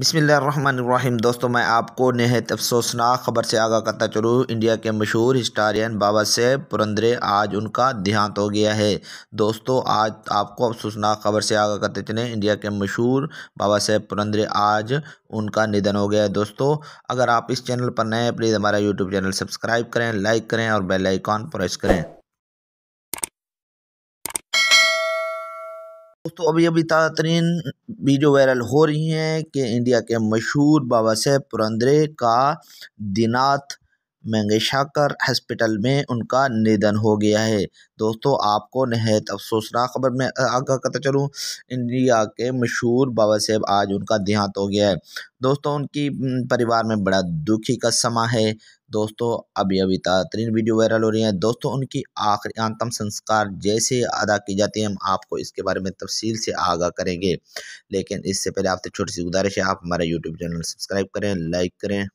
बसमीम दोस्तों मैं आपको नहायत अफसोसनाक खबर से आगाह करता चलूँ इंडिया के मशहूर हिस्टारियन बाबा साहेब पुरंदरे आज उनका देहांत हो गया है दोस्तों आज आपको अफसोसनाक खबर से आगाह करते चलें इंडिया के मशहूर बाबा साहेब पुरंदरे आज उनका निधन हो गया है दोस्तों अगर आप इस चैनल पर नए हैं प्लीज़ हमारा यूट्यूब चैनल सब्सक्राइब करें लाइक करें और बेलाइकॉन प्रेस करें दोस्तों अभी अभी ताज़ा तरीन वीडियो वायरल हो रही हैं कि इंडिया के मशहूर बाबा साहेब पुरंदरे का दिनात मंगेशाकर हॉस्पिटल में उनका निधन हो गया है दोस्तों आपको नहायत अफसोसनाक खबर में आगा करता चलूँ इंडिया के मशहूर बाबा साहेब आज उनका देहांत हो गया है दोस्तों उनकी परिवार में बड़ा दुखी का समा है दोस्तों अभी अभी तातरीन वीडियो वायरल हो रही हैं दोस्तों उनकी आखिरी अंतम संस्कार जैसे अदा की जाती है हम आपको इसके बारे में तफसील से आगाह करेंगे लेकिन इससे पहले आपसे छोटी सी गुजारिश है आप हमारा यूट्यूब चैनल सब्सक्राइब करें लाइक करें